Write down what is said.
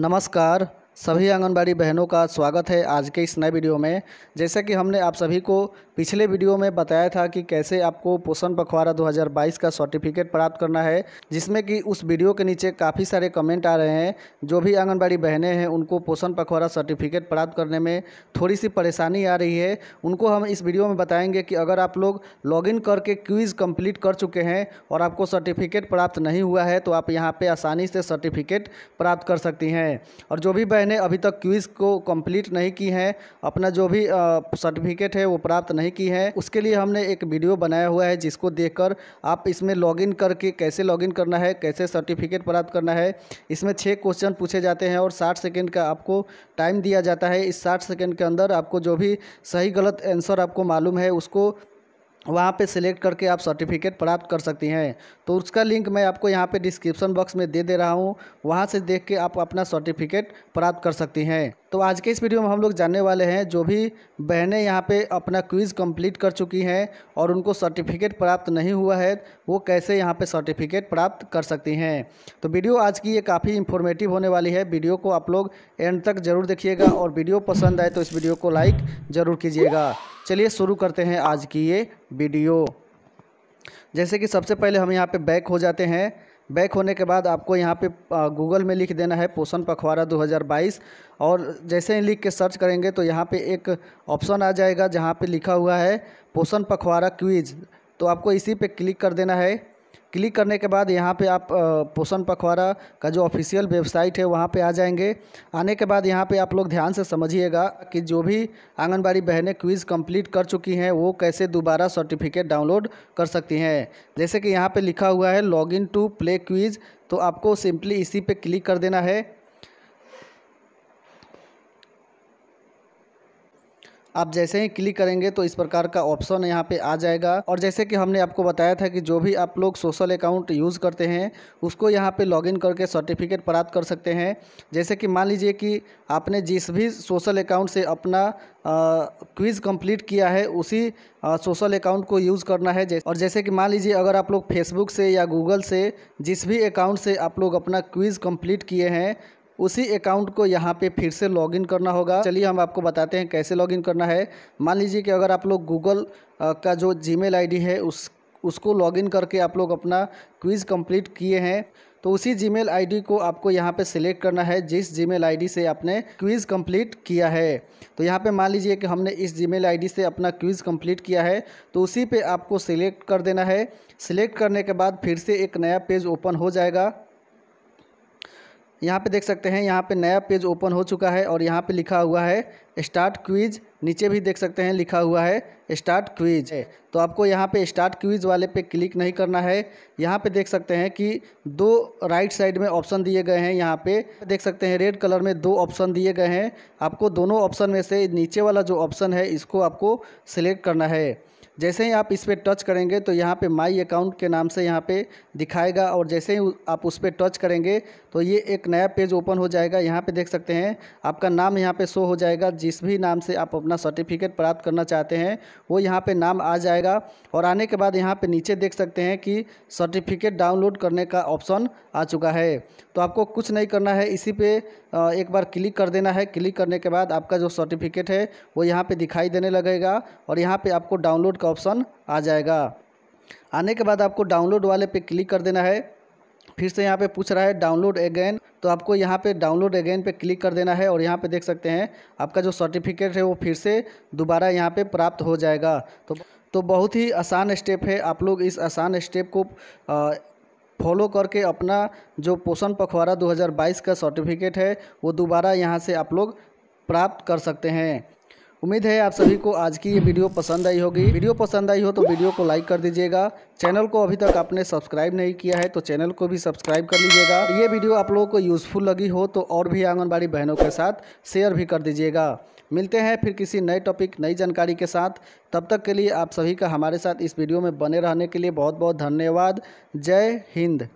नमस्कार सभी आंगनबाड़ी बहनों का स्वागत है आज के इस नए वीडियो में जैसा कि हमने आप सभी को पिछले वीडियो में बताया था कि कैसे आपको पोषण पखवाड़ा 2022 का सर्टिफिकेट प्राप्त करना है जिसमें कि उस वीडियो के नीचे काफ़ी सारे कमेंट आ रहे हैं जो भी आंगनबाड़ी बहनें हैं उनको पोषण पखवाड़ा सर्टिफिकेट प्राप्त करने में थोड़ी सी परेशानी आ रही है उनको हम इस वीडियो में बताएँगे कि अगर आप लोग लॉगिन करके क्विज़ कम्प्लीट कर चुके हैं और आपको सर्टिफिकेट प्राप्त नहीं हुआ है तो आप यहाँ पर आसानी से सर्टिफिकेट प्राप्त कर सकती हैं और जो भी बहन मैंने अभी तक क्विज़ को कंप्लीट नहीं की है अपना जो भी सर्टिफिकेट है वो प्राप्त नहीं की है उसके लिए हमने एक वीडियो बनाया हुआ है जिसको देखकर आप इसमें लॉगिन करके कैसे लॉगिन करना है कैसे सर्टिफिकेट प्राप्त करना है इसमें छः क्वेश्चन पूछे जाते हैं और साठ सेकेंड का आपको टाइम दिया जाता है इस साठ सेकेंड के अंदर आपको जो भी सही गलत आंसर आपको मालूम है उसको वहाँ पे सिलेक्ट करके आप सर्टिफिकेट प्राप्त कर सकती हैं तो उसका लिंक मैं आपको यहाँ पे डिस्क्रिप्शन बॉक्स में दे दे रहा हूँ वहाँ से देख के आप अपना सर्टिफिकेट प्राप्त कर सकती हैं तो आज के इस वीडियो में हम लोग जानने वाले हैं जो भी बहनें यहाँ पे अपना क्विज़ कंप्लीट कर चुकी हैं और उनको सर्टिफिकेट प्राप्त नहीं हुआ है वो कैसे यहाँ पर सर्टिफिकेट प्राप्त कर सकती हैं तो वीडियो आज की ये काफ़ी इन्फॉर्मेटिव होने वाली है वीडियो को आप लोग एंड तक ज़रूर देखिएगा और वीडियो पसंद आए तो इस वीडियो को लाइक ज़रूर कीजिएगा चलिए शुरू करते हैं आज की ये वीडियो जैसे कि सबसे पहले हम यहाँ पे बैक हो जाते हैं बैक होने के बाद आपको यहाँ पे गूगल में लिख देना है पोषण पखवाड़ा 2022 और जैसे ही लिख के सर्च करेंगे तो यहाँ पे एक ऑप्शन आ जाएगा जहाँ पे लिखा हुआ है पोषण पखवाड़ा क्विज तो आपको इसी पे क्लिक कर देना है क्लिक करने के बाद यहाँ पे आप पोषण पखवाड़ा का जो ऑफिशियल वेबसाइट है वहाँ पे आ जाएंगे आने के बाद यहाँ पे आप लोग ध्यान से समझिएगा कि जो भी आंगनबाड़ी बहनें क्विज़ कंप्लीट कर चुकी हैं वो कैसे दोबारा सर्टिफिकेट डाउनलोड कर सकती हैं जैसे कि यहाँ पर लिखा हुआ है लॉगिन टू प्ले क्विज़ तो आपको सिंपली इसी पर क्लिक कर देना है आप जैसे ही क्लिक करेंगे तो इस प्रकार का ऑप्शन यहाँ पे आ जाएगा और जैसे कि हमने आपको बताया था कि जो भी आप लोग सोशल अकाउंट यूज़ करते हैं उसको यहाँ पे लॉगिन करके सर्टिफिकेट प्राप्त कर सकते हैं जैसे कि मान लीजिए कि आपने जिस भी सोशल अकाउंट से अपना क्विज़ कंप्लीट किया है उसी सोशल अकाउंट को यूज़ करना है जैसे और जैसे कि मान लीजिए अगर आप लोग फेसबुक से या गूगल से जिस भी अकाउंट से आप लोग अपना क्विज़ कंप्लीट किए हैं उसी अकाउंट को यहाँ पे फिर से लॉगिन करना होगा चलिए हम आपको बताते हैं कैसे लॉगिन करना है मान लीजिए कि अगर आप लोग गूगल का जो जीमेल आईडी है उस उसको लॉगिन करके आप लोग अपना क्विज़ कंप्लीट किए हैं तो उसी जीमेल आईडी को आपको यहाँ पे सिलेक्ट करना है जिस जीमेल आईडी से आपने क्विज़ कंप्लीट किया है तो यहाँ पे मान लीजिए कि हमने इस जीमेल आईडी से अपना क्विज़ कंप्लीट किया है तो उसी पे आपको सिलेक्ट कर देना है सिलेक्ट करने के बाद फिर से एक नया पेज ओपन हो जाएगा यहाँ पे देख सकते हैं यहाँ पे नया पेज ओपन हो चुका है और यहाँ पे लिखा हुआ है स्टार्ट क्विज नीचे भी देख सकते हैं लिखा हुआ है स्टार्ट क्विज है तो आपको यहाँ पे स्टार्ट क्विज वाले पे क्लिक नहीं करना है यहाँ पे देख सकते हैं कि दो राइट साइड में ऑप्शन दिए गए हैं यहाँ पे देख सकते हैं रेड कलर में दो ऑप्शन दिए गए हैं आपको दोनों ऑप्शन में से नीचे वाला जो ऑप्शन है इसको आपको सिलेक्ट करना है जैसे ही आप इस पर टच करेंगे तो यहाँ पे माई अकाउंट के नाम से यहाँ पे दिखाएगा और जैसे ही आप उस पर टच करेंगे तो ये एक नया पेज ओपन हो जाएगा यहाँ पे देख सकते हैं आपका नाम यहाँ पे शो हो जाएगा जिस भी नाम से आप अपना सर्टिफिकेट प्राप्त करना चाहते हैं वो यहाँ पर नाम आ जाएगा और आने के बाद यहाँ पर नीचे देख सकते हैं कि सर्टिफिकेट डाउनलोड करने का ऑप्शन आ चुका है तो आपको कुछ नहीं करना है इसी पर एक बार क्लिक कर देना है क्लिक करने के बाद आपका जो सर्टिफिकेट है वो यहाँ पे दिखाई देने लगेगा और यहाँ पे आपको डाउनलोड का ऑप्शन आ जाएगा आने के बाद आपको डाउनलोड वाले पे क्लिक कर देना है फिर से यहाँ पे पूछ रहा है डाउनलोड अगेन तो आपको यहाँ पे डाउनलोड अगेन पे क्लिक कर देना है और यहाँ पे देख सकते हैं आपका जो सर्टिफिकेट है वो फिर से दोबारा यहाँ पे प्राप्त हो जाएगा तो तो बहुत ही आसान स्टेप है आप लोग इस आसान स्टेप को आ, फॉलो करके अपना जो पोषण पखवाड़ा दो हज़ार बाईस का सर्टिफिकेट है वो दोबारा यहाँ से आप लोग प्राप्त कर सकते हैं उम्मीद है आप सभी को आज की ये वीडियो पसंद आई होगी वीडियो पसंद आई हो तो वीडियो को लाइक कर दीजिएगा चैनल को अभी तक आपने सब्सक्राइब नहीं किया है तो चैनल को भी सब्सक्राइब कर लीजिएगा ये वीडियो आप लोगों को यूज़फुल लगी हो तो और भी आंगनबाड़ी बहनों के साथ शेयर भी कर दीजिएगा मिलते हैं फिर किसी नए टॉपिक नई जानकारी के साथ तब तक के लिए आप सभी का हमारे साथ इस वीडियो में बने रहने के लिए बहुत बहुत धन्यवाद जय हिंद